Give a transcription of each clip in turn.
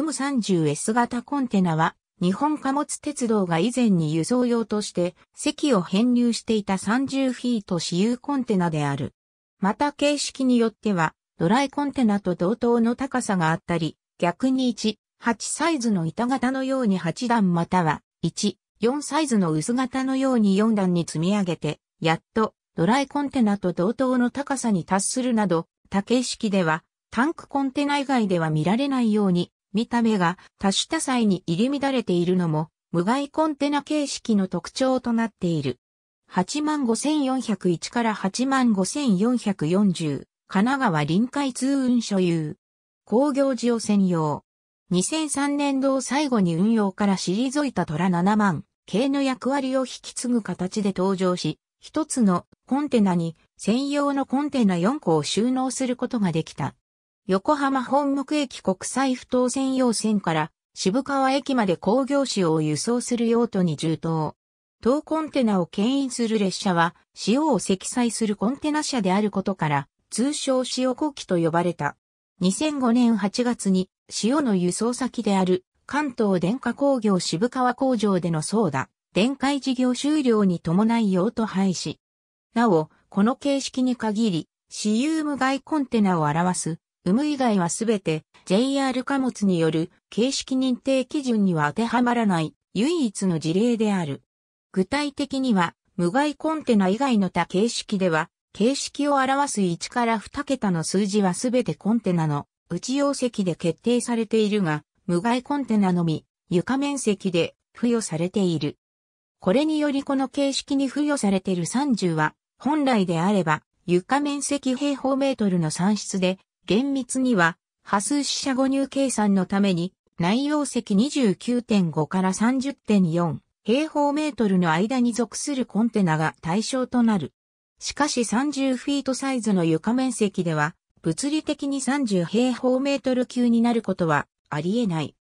m ム 30S 型コンテナは、日本貨物鉄道が以前に輸送用として、席を編入していた30フィート私有コンテナである。また形式によっては、ドライコンテナと同等の高さがあったり、逆に1、8サイズの板型のように8段または、1、4サイズの薄型のように4段に積み上げて、やっと、ドライコンテナと同等の高さに達するなど、多形式では、タンクコンテナ以外では見られないように、見た目が多種多彩に入り乱れているのも、無害コンテナ形式の特徴となっている。85,401から85,440、神奈川臨海通運所有。工業事業専用。2003年度を最後に運用から退いた虎7万系の役割を引き継ぐ形で登場し、一つのコンテナに専用のコンテナ4個を収納することができた。横浜本木駅国際不当専用線から渋川駅まで工業使用を輸送する用途に充当。当コンテナを牽引する列車は、塩を積載するコンテナ車であることから、通称塩国機と呼ばれた。2005年8月に、塩の輸送先である、関東電化工業渋川工場でのソーダ、電解事業終了に伴い用途廃止。なお、この形式に限り、シウーム外コンテナを表す、有無以外はすべて JR 貨物による形式認定基準には当てはまらない唯一の事例である。具体的には、無害コンテナ以外の他形式では、形式を表す1から2桁の数字はすべてコンテナの内容積で決定されているが、無害コンテナのみ床面積で付与されている。これによりこの形式に付与されている30は、本来であれば、床面積平方メートルの算出で厳密には、波数四捨五入計算のために、内容積29.5から30.4平方メートルの間に属するコンテナが対象となる。しかし30フィートサイズの床面積では、物理的に30平方メートル級になることはありえない。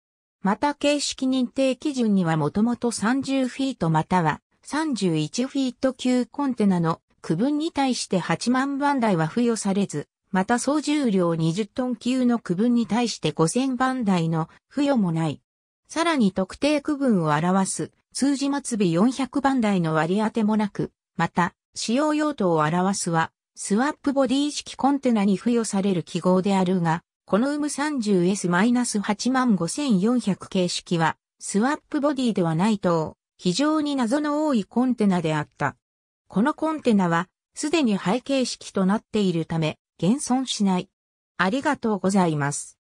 また形式認定基準にはもともと30フィートまたは31フィート級コンテナの区分に対して8万番台は付与されず、また総重量20トン級の区分に対して5000番台の付与もない。さらに特定区分を表す通字末尾400番台の割り当てもなく、また使用用途を表すは、スワップボディ式コンテナに付与される記号であるが、この UM30S-85400 形式は、スワップボディではないと、非常に謎の多いコンテナであった。このコンテナは、すでに背景式となっているため、現存しない。ありがとうございます。